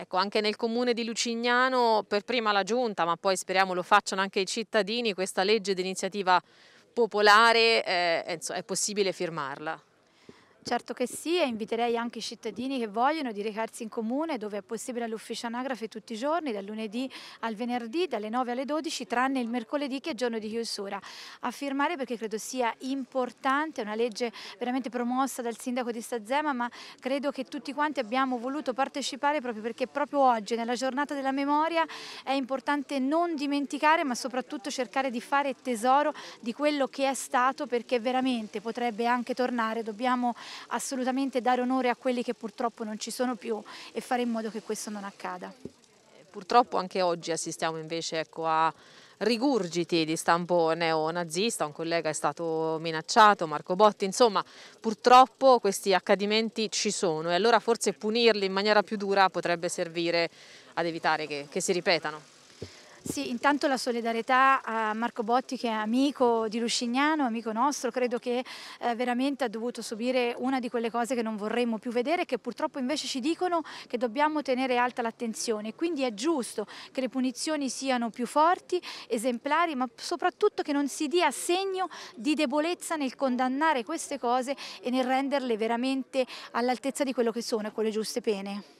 Ecco, anche nel comune di Lucignano, per prima la giunta, ma poi speriamo lo facciano anche i cittadini, questa legge d'iniziativa popolare eh, è possibile firmarla. Certo che sì e inviterei anche i cittadini che vogliono di recarsi in comune dove è possibile all'ufficio anagrafe tutti i giorni, dal lunedì al venerdì, dalle 9 alle 12, tranne il mercoledì che è giorno di chiusura. A firmare perché credo sia importante, è una legge veramente promossa dal sindaco di Stazzema, ma credo che tutti quanti abbiamo voluto partecipare proprio perché proprio oggi, nella giornata della memoria, è importante non dimenticare ma soprattutto cercare di fare tesoro di quello che è stato perché veramente potrebbe anche tornare, dobbiamo assolutamente dare onore a quelli che purtroppo non ci sono più e fare in modo che questo non accada. Purtroppo anche oggi assistiamo invece ecco, a rigurgiti di stampo neonazista, un collega è stato minacciato, Marco Botti, insomma purtroppo questi accadimenti ci sono e allora forse punirli in maniera più dura potrebbe servire ad evitare che, che si ripetano. Sì, intanto la solidarietà a Marco Botti che è amico di Lucignano, amico nostro, credo che eh, veramente ha dovuto subire una di quelle cose che non vorremmo più vedere che purtroppo invece ci dicono che dobbiamo tenere alta l'attenzione, quindi è giusto che le punizioni siano più forti, esemplari, ma soprattutto che non si dia segno di debolezza nel condannare queste cose e nel renderle veramente all'altezza di quello che sono e con le giuste pene.